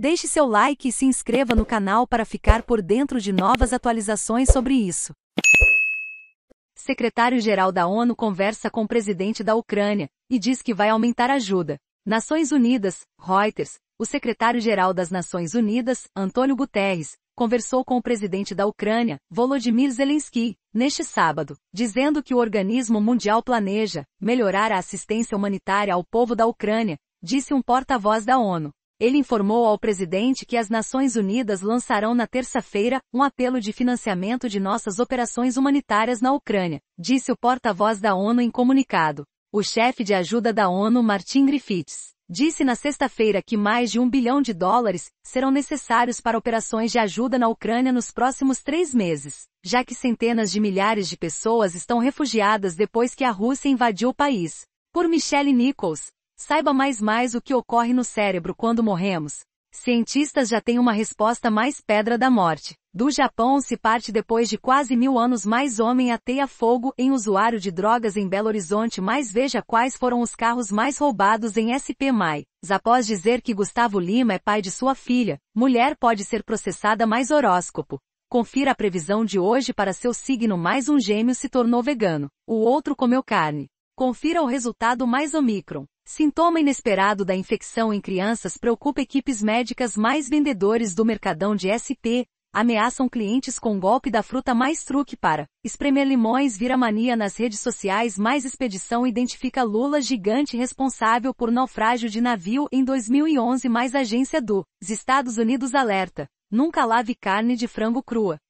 Deixe seu like e se inscreva no canal para ficar por dentro de novas atualizações sobre isso. Secretário-geral da ONU conversa com o presidente da Ucrânia e diz que vai aumentar ajuda. Nações Unidas, Reuters, o secretário-geral das Nações Unidas, Antônio Guterres, conversou com o presidente da Ucrânia, Volodymyr Zelensky, neste sábado, dizendo que o organismo mundial planeja melhorar a assistência humanitária ao povo da Ucrânia, disse um porta-voz da ONU. Ele informou ao presidente que as Nações Unidas lançarão na terça-feira um apelo de financiamento de nossas operações humanitárias na Ucrânia, disse o porta-voz da ONU em comunicado. O chefe de ajuda da ONU, Martin Griffiths, disse na sexta-feira que mais de um bilhão de dólares serão necessários para operações de ajuda na Ucrânia nos próximos três meses, já que centenas de milhares de pessoas estão refugiadas depois que a Rússia invadiu o país. Por Michelle Nichols, Saiba mais mais o que ocorre no cérebro quando morremos. Cientistas já têm uma resposta mais pedra da morte. Do Japão se parte depois de quase mil anos mais homem ateia fogo em usuário de drogas em Belo Horizonte mais veja quais foram os carros mais roubados em SP Mai. Após dizer que Gustavo Lima é pai de sua filha, mulher pode ser processada mais horóscopo. Confira a previsão de hoje para seu signo mais um gêmeo se tornou vegano, o outro comeu carne. Confira o resultado mais Omicron. Sintoma inesperado da infecção em crianças preocupa equipes médicas mais vendedores do mercadão de SP, ameaçam clientes com golpe da fruta mais truque para espremer limões vira mania nas redes sociais mais expedição identifica Lula gigante responsável por naufrágio de navio em 2011 mais agência do Estados Unidos alerta, nunca lave carne de frango crua.